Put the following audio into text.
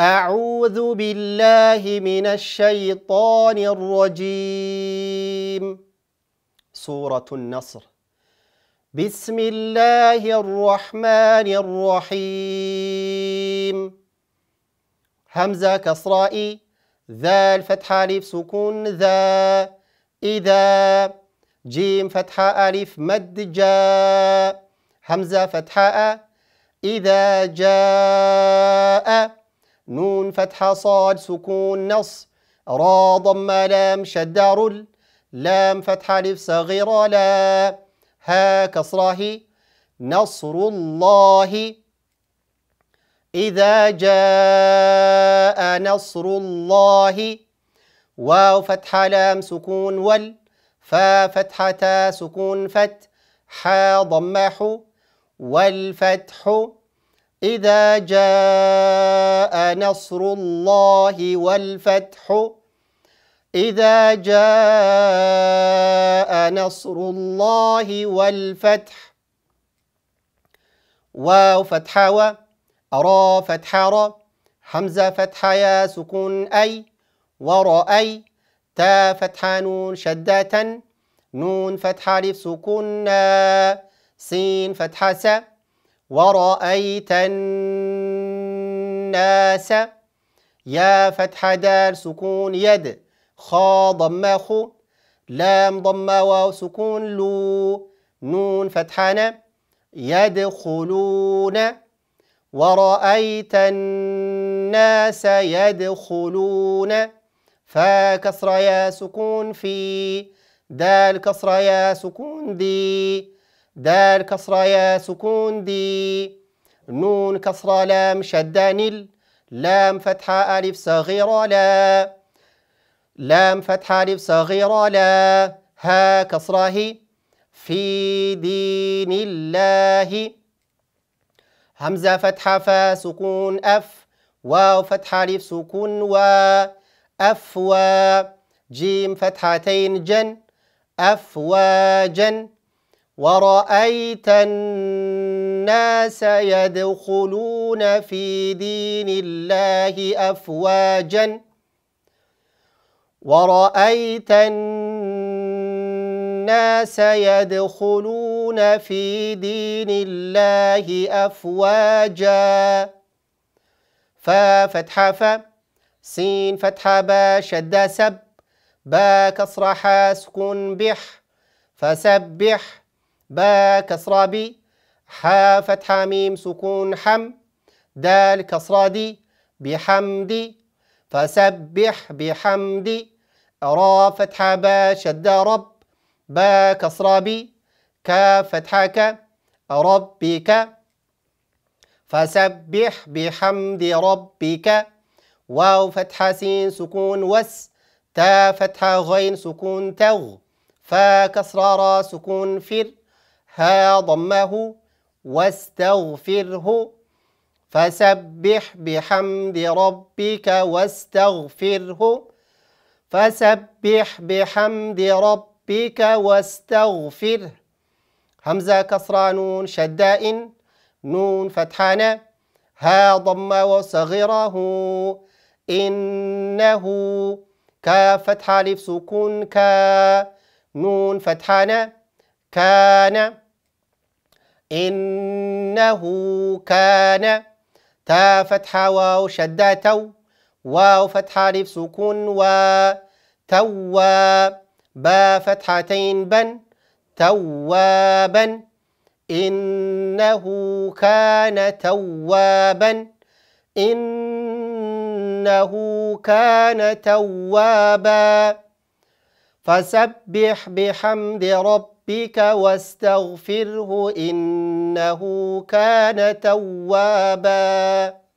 أعوذ بالله من الشيطان الرجيم سورة النصر بسم الله الرحمن الرحيم همزة كسرائي ذا الفتحة ألف سكون ذا إذا جيم فتحة ألف مد جاء همزة فتحة إذا جاء نون فتحة صاد سكون نص را ضم لام شد رل لام فتحة ألف صغيرة لا ها كسرة نصر الله إذا جاء نصر الله واو فتحة لام سكون وال فا فتحة سكون فت حا ضمح والفتح إذا جاء نصر الله والفتح إذا جاء نصر الله والفتح واو فتح و را فتح را حمزة فتح يا سكون أي أي تا فتح نون شدة نون فتح لف سكون سين فتح س ورأيت الناس يا فتح دال سكون يد خا ضم خو لام ضم واو سكون لو نون فتحنا يدخلون ورأيت الناس يدخلون فا كسر يا سكون في دال كسر يا سكون دي دال كسرة يا سكون دي نون كسرة لام شدة نيل لام فتحة ألف صغيرة لا لام فتحة ألف صغيرة لا ها كسرة هي في دين الله همزة فتحة فا سكون أف واو فتحة ألف سكون و وا جيم فتحتين جن أفواجا ورأيت الناس يدخلون في دين الله أفواجا ورأيت الناس يدخلون في دين الله أفواجا فا فتحة فا سين فتحة با شد سب با كسر حاسكن بح فسبح با كسرى ب حا فتحة ميم سكون حم دال كسرى د بحمدي فسبح بحمدي را فتحة با شد رب با كسرى ب ك فتحة ك ربك فسبح بحمد ربك واو فتحة سين سكون وس تا فتحة غين سكون تو فا كسرى را سكون فر ها ضمه واستغفره فسبح بحمد ربك واستغفره فسبح بحمد ربك واستغفره همزة كسرة نون شداء نون فتحانة ها ضم وصغره إنه كا فتحة لف سكون كا نون فتحانة كان إنه كان تا فتحة واو شدة تو واو فتحة ألف سكون و تواب با فتحتين بن توابا إنه كان توابا إنه كان توابا فسبح بحمد ربك واستغفره إنه كان توابا